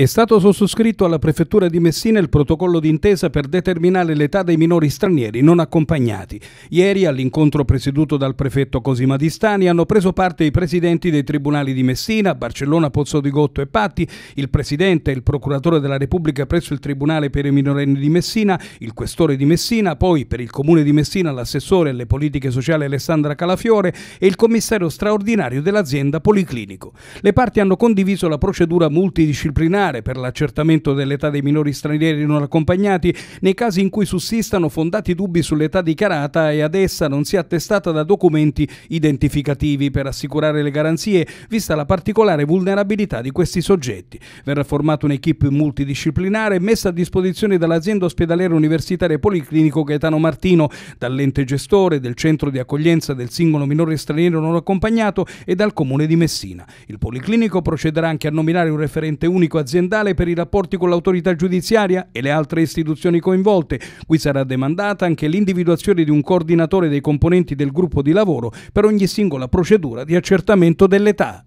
È stato sottoscritto alla Prefettura di Messina il protocollo d'intesa per determinare l'età dei minori stranieri non accompagnati. Ieri, all'incontro presieduto dal prefetto Cosima Di Stani, hanno preso parte i presidenti dei tribunali di Messina, Barcellona, Pozzo di Gotto e Patti, il presidente e il procuratore della Repubblica presso il Tribunale per i minorenni di Messina, il questore di Messina, poi per il comune di Messina l'assessore alle politiche sociali Alessandra Calafiore e il commissario straordinario dell'azienda Policlinico. Le parti hanno condiviso la procedura multidisciplinare preliminare per l'accertamento dell'età dei minori stranieri non accompagnati nei casi in cui sussistano fondati dubbi sull'età dichiarata e ad essa non sia attestata da documenti identificativi per assicurare le garanzie, vista la particolare vulnerabilità di questi soggetti. Verrà formata un'equipe multidisciplinare messa a disposizione dall'azienda ospedaliera universitaria Policlinico Gaetano Martino, dall'ente gestore, del centro di accoglienza del singolo minore straniero non accompagnato e dal comune di Messina. Il Policlinico procederà anche a nominare un referente unico aziendale aziendale per i rapporti con l'autorità giudiziaria e le altre istituzioni coinvolte. Qui sarà demandata anche l'individuazione di un coordinatore dei componenti del gruppo di lavoro per ogni singola procedura di accertamento dell'età.